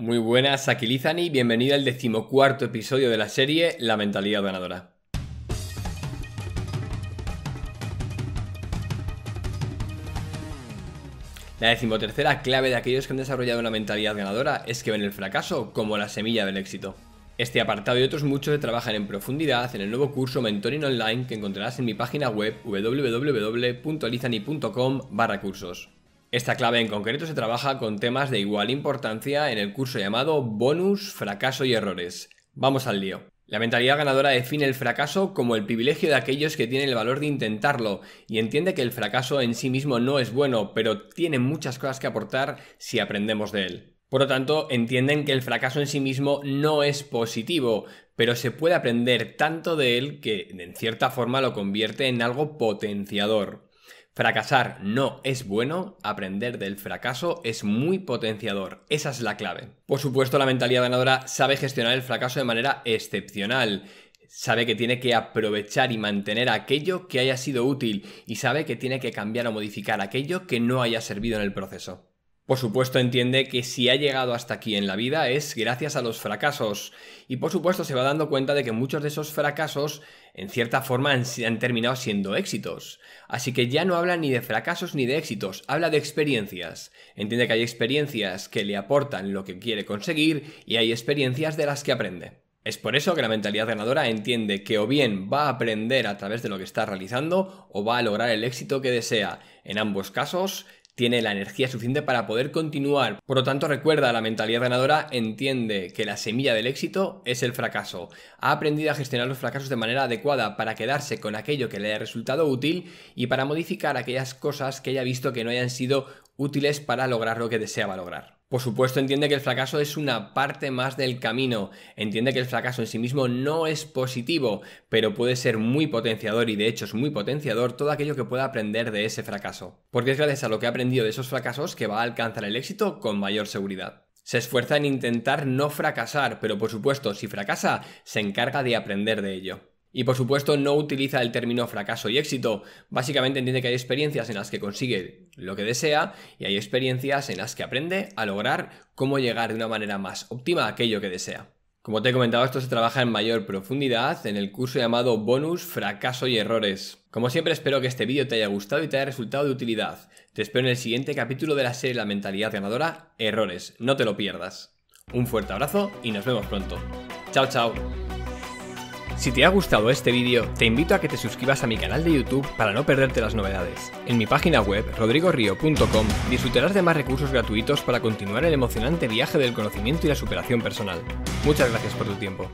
Muy buenas, aquí Lizani, bienvenida al decimocuarto episodio de la serie La mentalidad ganadora. La decimotercera clave de aquellos que han desarrollado una mentalidad ganadora es que ven el fracaso como la semilla del éxito. Este apartado y otros muchos trabajan en profundidad en el nuevo curso Mentoring Online que encontrarás en mi página web www.lizani.com barra cursos. Esta clave en concreto se trabaja con temas de igual importancia en el curso llamado Bonus, Fracaso y Errores. Vamos al lío. La mentalidad ganadora define el fracaso como el privilegio de aquellos que tienen el valor de intentarlo y entiende que el fracaso en sí mismo no es bueno, pero tiene muchas cosas que aportar si aprendemos de él. Por lo tanto, entienden que el fracaso en sí mismo no es positivo, pero se puede aprender tanto de él que, en cierta forma, lo convierte en algo potenciador. Fracasar no es bueno, aprender del fracaso es muy potenciador, esa es la clave. Por supuesto, la mentalidad ganadora sabe gestionar el fracaso de manera excepcional sabe que tiene que aprovechar y mantener aquello que haya sido útil y sabe que tiene que cambiar o modificar aquello que no haya servido en el proceso. Por supuesto entiende que si ha llegado hasta aquí en la vida es gracias a los fracasos y por supuesto se va dando cuenta de que muchos de esos fracasos en cierta forma han, terminado siendo éxitos. Así que ya no habla ni de fracasos ni de éxitos, habla de experiencias. Entiende que hay experiencias que le aportan lo que quiere conseguir y hay experiencias de las que aprende. Es por eso que la mentalidad ganadora entiende que o bien va a aprender a través de lo que está realizando o va a lograr el éxito que desea. En ambos casos, tiene la energía suficiente para poder continuar. Por lo tanto, recuerda, la mentalidad ganadora entiende que la semilla del éxito es el fracaso. Ha aprendido a gestionar los fracasos de manera adecuada para quedarse con aquello que le haya resultado útil y para modificar aquellas cosas que haya visto que no hayan sido útiles para lograr lo que deseaba lograr. Por supuesto, entiende que el fracaso es una parte más del camino, entiende que el fracaso en sí mismo no es positivo, pero puede ser muy potenciador y de hecho es muy potenciador todo aquello que pueda aprender de ese fracaso, porque es gracias a lo que ha aprendido de esos fracasos que va a alcanzar el éxito con mayor seguridad. Se esfuerza en intentar no fracasar, pero por supuesto, si fracasa, se encarga de aprender de ello. Y por supuesto no utiliza el término fracaso y éxito. Básicamente entiende que hay experiencias en las que consigue lo que desea y hay experiencias en las que aprende a lograr cómo llegar de una manera más óptima a aquello que desea. Como te he comentado, esto se trabaja en mayor profundidad en el curso llamado Bonus, Fracaso y Errores. Como siempre espero que este vídeo te haya gustado y te haya resultado de utilidad. Te espero en el siguiente capítulo de la serie La mentalidad ganadora, Errores. No te lo pierdas. Un fuerte abrazo y nos vemos pronto. Chao, chao. Si te ha gustado este vídeo, te invito a que te suscribas a mi canal de YouTube para no perderte las novedades. En mi página web, rodrigorio.com, disfrutarás de más recursos gratuitos para continuar el emocionante viaje del conocimiento y la superación personal. Muchas gracias por tu tiempo.